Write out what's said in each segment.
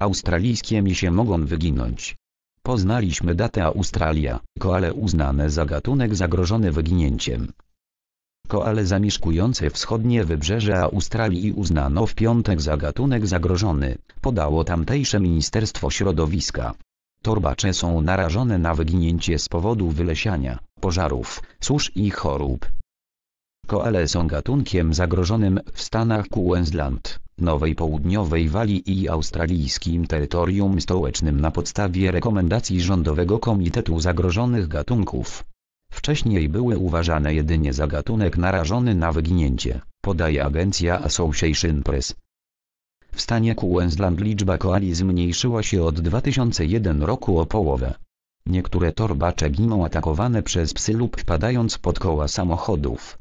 Australijskie misie mogą wyginąć. Poznaliśmy datę Australia, koale uznane za gatunek zagrożony wyginięciem. Koale zamieszkujące wschodnie wybrzeże Australii uznano w piątek za gatunek zagrożony, podało tamtejsze Ministerstwo Środowiska. Torbacze są narażone na wyginięcie z powodu wylesiania, pożarów, susz i chorób. Koale są gatunkiem zagrożonym w Stanach Queensland. Nowej Południowej Walii i australijskim terytorium stołecznym na podstawie rekomendacji Rządowego Komitetu Zagrożonych Gatunków. Wcześniej były uważane jedynie za gatunek narażony na wyginięcie, podaje agencja Association Press. W stanie Queensland liczba koali zmniejszyła się od 2001 roku o połowę. Niektóre torbacze giną atakowane przez psy lub padając pod koła samochodów.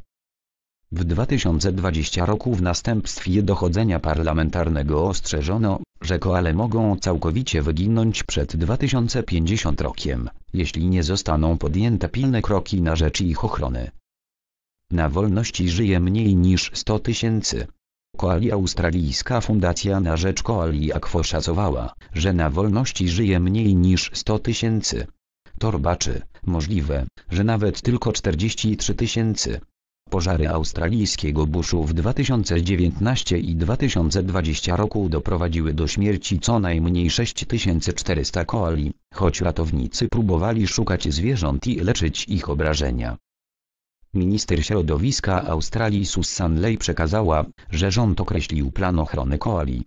W 2020 roku w następstwie dochodzenia parlamentarnego ostrzeżono, że koale mogą całkowicie wyginąć przed 2050 rokiem, jeśli nie zostaną podjęte pilne kroki na rzecz ich ochrony. Na wolności żyje mniej niż 100 tysięcy. Koali Australijska Fundacja na Rzecz Koali Aquo szacowała, że na wolności żyje mniej niż 100 tysięcy. Torbaczy, możliwe, że nawet tylko 43 tysięcy. Pożary australijskiego buszu w 2019 i 2020 roku doprowadziły do śmierci co najmniej 6400 koali, choć ratownicy próbowali szukać zwierząt i leczyć ich obrażenia. Minister środowiska Australii Susan Ley przekazała, że rząd określił plan ochrony koali.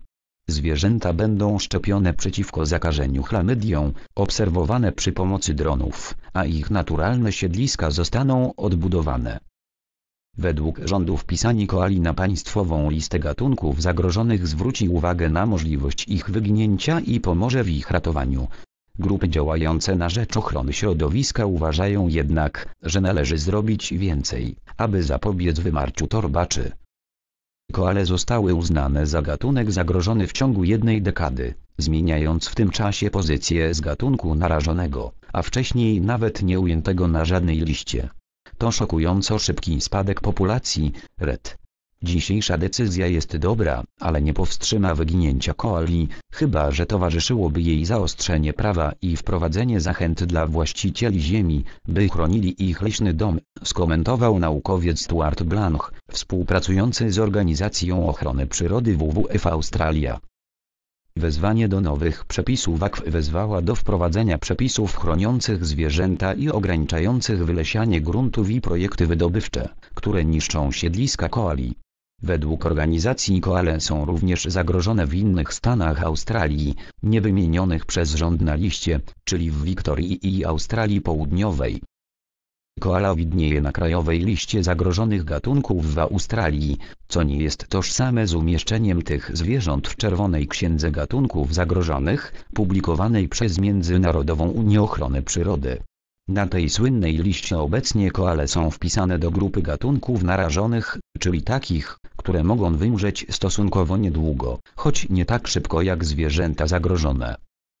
Zwierzęta będą szczepione przeciwko zakażeniu chlamydią, obserwowane przy pomocy dronów, a ich naturalne siedliska zostaną odbudowane. Według rządu wpisani koali na państwową listę gatunków zagrożonych zwróci uwagę na możliwość ich wyginięcia i pomoże w ich ratowaniu. Grupy działające na rzecz ochrony środowiska uważają jednak, że należy zrobić więcej, aby zapobiec wymarciu torbaczy. Koale zostały uznane za gatunek zagrożony w ciągu jednej dekady, zmieniając w tym czasie pozycję z gatunku narażonego, a wcześniej nawet nie ujętego na żadnej liście to szokująco szybki spadek populacji, red. Dzisiejsza decyzja jest dobra, ale nie powstrzyma wyginięcia koali, chyba że towarzyszyłoby jej zaostrzenie prawa i wprowadzenie zachęt dla właścicieli ziemi, by chronili ich leśny dom, skomentował naukowiec Stuart Blanch, współpracujący z Organizacją Ochrony Przyrody WWF Australia. Wezwanie do nowych przepisów AKW wezwała do wprowadzenia przepisów chroniących zwierzęta i ograniczających wylesianie gruntów i projekty wydobywcze, które niszczą siedliska koali. Według organizacji koale są również zagrożone w innych stanach Australii, niewymienionych przez rząd na liście, czyli w Wiktorii i Australii Południowej. Koala widnieje na krajowej liście zagrożonych gatunków w Australii, co nie jest tożsame z umieszczeniem tych zwierząt w Czerwonej Księdze Gatunków Zagrożonych, publikowanej przez Międzynarodową Unię Ochrony Przyrody. Na tej słynnej liście obecnie koale są wpisane do grupy gatunków narażonych, czyli takich, które mogą wymrzeć stosunkowo niedługo, choć nie tak szybko jak zwierzęta zagrożone.